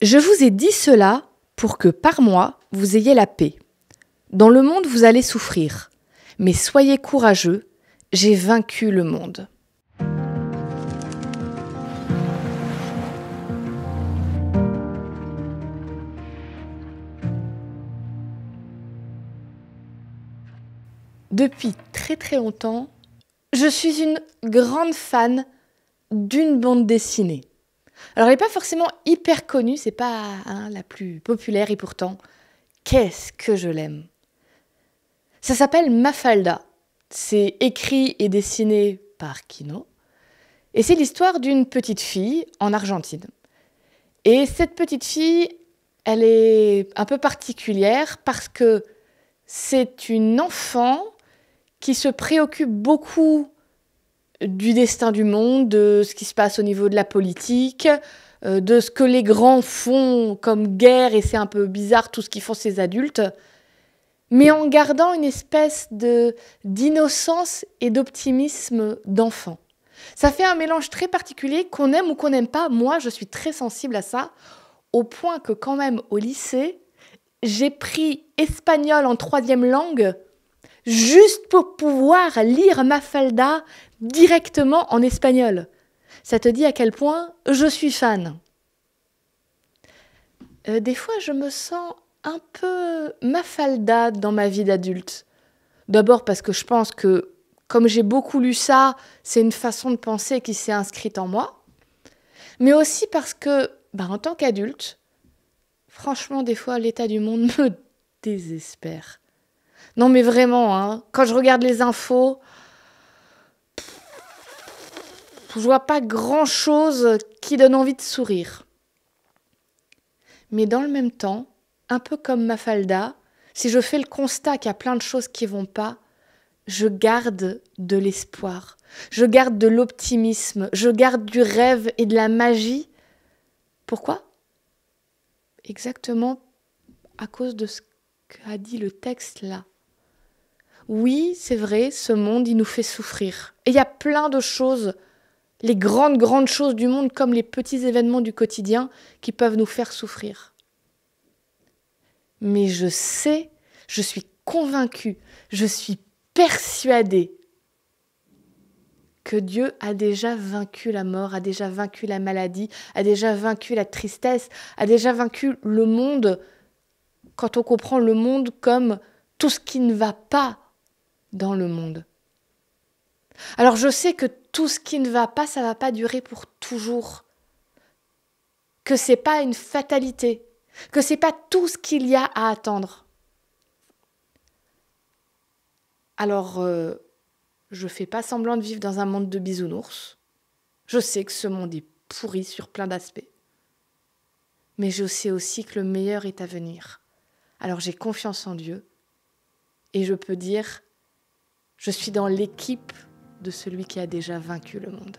Je vous ai dit cela pour que par moi vous ayez la paix. Dans le monde vous allez souffrir, mais soyez courageux, j'ai vaincu le monde. Depuis très très longtemps, je suis une grande fan d'une bande dessinée. Alors, elle n'est pas forcément hyper connue, c'est pas hein, la plus populaire, et pourtant, qu'est-ce que je l'aime Ça s'appelle Mafalda. C'est écrit et dessiné par Kino. Et c'est l'histoire d'une petite fille en Argentine. Et cette petite fille, elle est un peu particulière parce que c'est une enfant qui se préoccupe beaucoup du destin du monde, de ce qui se passe au niveau de la politique, euh, de ce que les grands font comme guerre, et c'est un peu bizarre tout ce qu'ils font ces adultes, mais en gardant une espèce de d'innocence et d'optimisme d'enfant. Ça fait un mélange très particulier qu'on aime ou qu'on n'aime pas. Moi, je suis très sensible à ça, au point que quand même au lycée, j'ai pris espagnol en troisième langue juste pour pouvoir lire Mafalda directement en espagnol. Ça te dit à quel point je suis fan. Euh, des fois, je me sens un peu Mafalda dans ma vie d'adulte. D'abord parce que je pense que, comme j'ai beaucoup lu ça, c'est une façon de penser qui s'est inscrite en moi. Mais aussi parce que, bah, en tant qu'adulte, franchement, des fois, l'état du monde me désespère. Non, mais vraiment, hein. quand je regarde les infos, je vois pas grand-chose qui donne envie de sourire. Mais dans le même temps, un peu comme Mafalda, si je fais le constat qu'il y a plein de choses qui vont pas, je garde de l'espoir, je garde de l'optimisme, je garde du rêve et de la magie. Pourquoi Exactement à cause de ce qu'a dit le texte là oui, c'est vrai, ce monde, il nous fait souffrir. Et il y a plein de choses, les grandes, grandes choses du monde, comme les petits événements du quotidien, qui peuvent nous faire souffrir. Mais je sais, je suis convaincue, je suis persuadée que Dieu a déjà vaincu la mort, a déjà vaincu la maladie, a déjà vaincu la tristesse, a déjà vaincu le monde, quand on comprend le monde comme tout ce qui ne va pas dans le monde. Alors je sais que tout ce qui ne va pas, ça ne va pas durer pour toujours. Que n'est pas une fatalité, que c'est pas tout ce qu'il y a à attendre. Alors euh, je fais pas semblant de vivre dans un monde de bisounours. Je sais que ce monde est pourri sur plein d'aspects. Mais je sais aussi que le meilleur est à venir. Alors j'ai confiance en Dieu et je peux dire je suis dans l'équipe de celui qui a déjà vaincu le monde.